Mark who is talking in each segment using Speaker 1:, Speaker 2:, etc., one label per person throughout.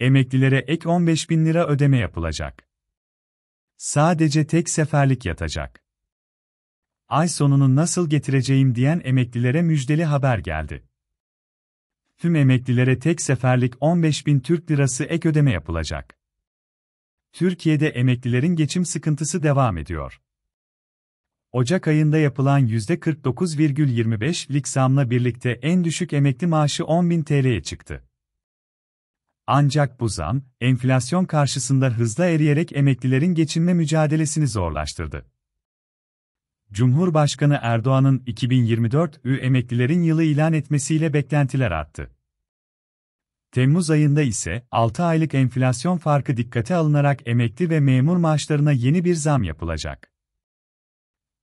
Speaker 1: Emeklilere ek 15 bin lira ödeme yapılacak. Sadece tek seferlik yatacak. Ay sonunu nasıl getireceğim diyen emeklilere müjdeli haber geldi. Tüm emeklilere tek seferlik 15 bin Türk lirası ek ödeme yapılacak. Türkiye'de emeklilerin geçim sıkıntısı devam ediyor. Ocak ayında yapılan 49,25 lik zamla birlikte en düşük emekli maaşı 10.000 TL'ye çıktı. Ancak bu zam, enflasyon karşısında hızla eriyerek emeklilerin geçinme mücadelesini zorlaştırdı. Cumhurbaşkanı Erdoğan'ın 2024 ü emeklilerin yılı ilan etmesiyle beklentiler arttı. Temmuz ayında ise 6 aylık enflasyon farkı dikkate alınarak emekli ve memur maaşlarına yeni bir zam yapılacak.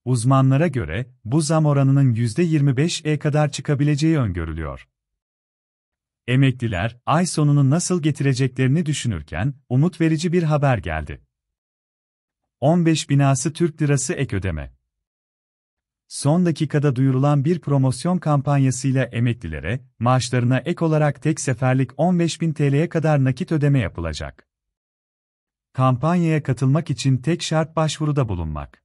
Speaker 1: Uzmanlara göre bu zam oranının %25'e e kadar çıkabileceği öngörülüyor. Emekliler, ay sonunu nasıl getireceklerini düşünürken, umut verici bir haber geldi. 15 binası Türk Lirası ek ödeme. Son dakikada duyurulan bir promosyon kampanyasıyla emeklilere, maaşlarına ek olarak tek seferlik 15 bin TL'ye kadar nakit ödeme yapılacak. Kampanyaya katılmak için tek şart başvuruda bulunmak.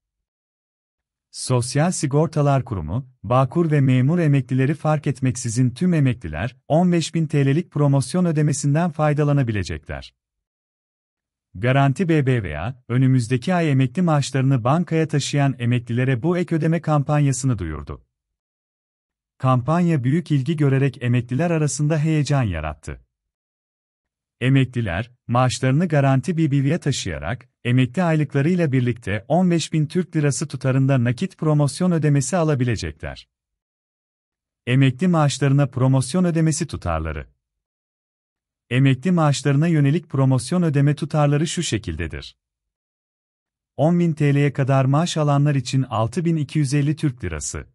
Speaker 1: Sosyal Sigortalar Kurumu, Bağkur ve memur emeklileri fark etmeksizin tüm emekliler 15.000 TL'lik promosyon ödemesinden faydalanabilecekler. Garanti BBVA, önümüzdeki ay emekli maaşlarını bankaya taşıyan emeklilere bu ek ödeme kampanyasını duyurdu. Kampanya büyük ilgi görerek emekliler arasında heyecan yarattı. Emekliler, maaşlarını garanti bir bilye taşıyarak, emekli aylıklarıyla birlikte 15 bin Türk Lirası tutarında nakit promosyon ödemesi alabilecekler. Emekli maaşlarına promosyon ödemesi tutarları Emekli maaşlarına yönelik promosyon ödeme tutarları şu şekildedir. 10 bin TL'ye kadar maaş alanlar için 6.250 Türk Lirası.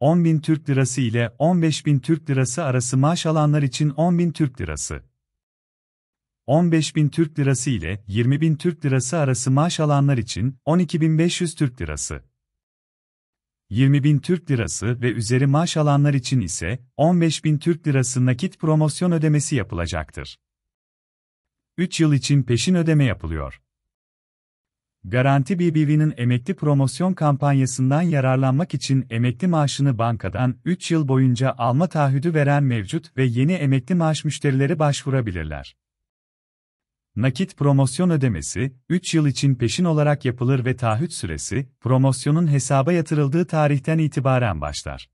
Speaker 1: 10 bin Türk Lirası ile 15 bin Türk Lirası arası maaş alanlar için 10 bin Türk Lirası. 15 bin Türk Lirası ile 20 bin Türk Lirası arası maaş alanlar için 12.500 Türk Lirası. 20 bin Türk Lirası ve üzeri maaş alanlar için ise 15 bin Türk Lirası nakit promosyon ödemesi yapılacaktır. 3 yıl için peşin ödeme yapılıyor. Garanti BBV'nin emekli promosyon kampanyasından yararlanmak için emekli maaşını bankadan 3 yıl boyunca alma taahhüdü veren mevcut ve yeni emekli maaş müşterileri başvurabilirler. Nakit promosyon ödemesi, 3 yıl için peşin olarak yapılır ve taahhüt süresi, promosyonun hesaba yatırıldığı tarihten itibaren başlar.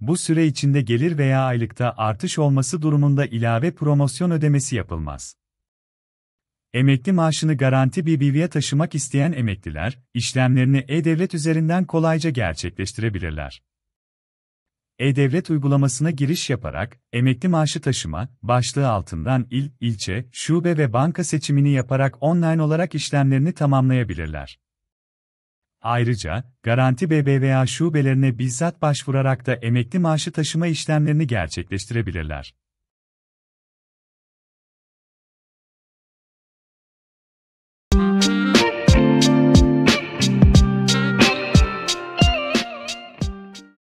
Speaker 1: Bu süre içinde gelir veya aylıkta artış olması durumunda ilave promosyon ödemesi yapılmaz. Emekli maaşını garanti bir BBV'ye taşımak isteyen emekliler, işlemlerini e-devlet üzerinden kolayca gerçekleştirebilirler. E-Devlet uygulamasına giriş yaparak, emekli maaşı taşıma, başlığı altından il, ilçe, şube ve banka seçimini yaparak online olarak işlemlerini tamamlayabilirler. Ayrıca, Garanti BBVA şubelerine bizzat başvurarak da emekli maaşı taşıma işlemlerini gerçekleştirebilirler.